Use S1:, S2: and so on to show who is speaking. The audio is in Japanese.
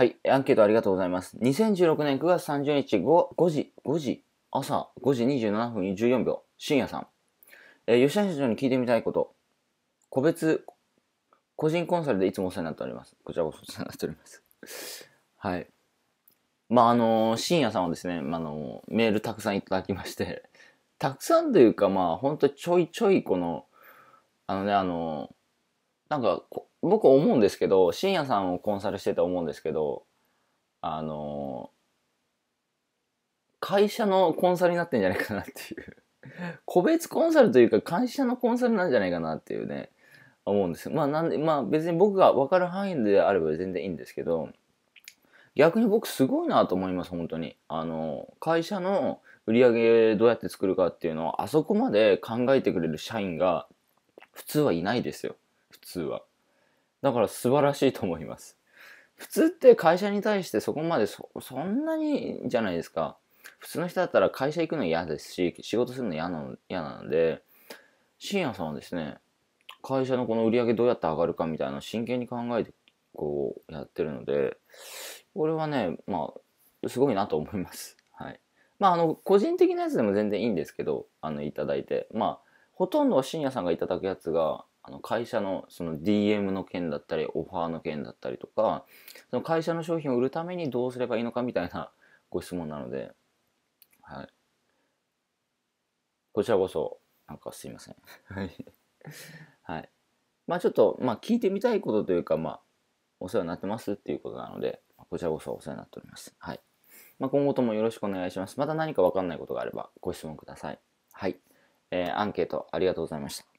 S1: はい、アンケートありがとうございます。2016年9月30日 5, 5時、5時、朝5時27分14秒、深夜さん。えー、吉田社長に聞いてみたいこと。個別、個人コンサルでいつもお世話になっております。こちらこそお世話になっております。はい。まあ、あのー、深夜さんはですね、まあのー、メールたくさんいただきまして、たくさんというか、まあ、ほんとちょいちょいこの、あのね、あのー、なんか僕思うんですけど深夜さんをコンサルしてて思うんですけどあの会社のコンサルになってんじゃないかなっていう個別コンサルというか会社のコンサルなんじゃないかなっていうね思うんですまあなんでまあ別に僕が分かる範囲であれば全然いいんですけど逆に僕すごいなと思います本当にあの会社の売り上げどうやって作るかっていうのをあそこまで考えてくれる社員が普通はいないですよ通は。だから素晴らしいと思います。普通って会社に対してそこまでそそんなにじゃないですか。普通の人だったら会社行くの嫌ですし、仕事するの嫌なの嫌なので、深夜さんはですね、会社のこの売り上げどうやって上がるかみたいな真剣に考えてこうやってるので、これはね、まあ、すごいなと思います。はい。まあ、あの、個人的なやつでも全然いいんですけど、あの、いただいて。まあ、ほとんど深夜さんがいただくやつが、あの会社のその DM の件だったりオファーの件だったりとかその会社の商品を売るためにどうすればいいのかみたいな ご質問なので、はい、こちらこそなんかすいません はい、まあちょっと、まあ、聞いてみたいことというか、まあ、お世話になってますっていうことなのでこちらこそお世話になっております、はいまあ、今後ともよろしくお願いしますまた何か分かんないことがあればご質問くださいはい、えー、アンケートありがとうございました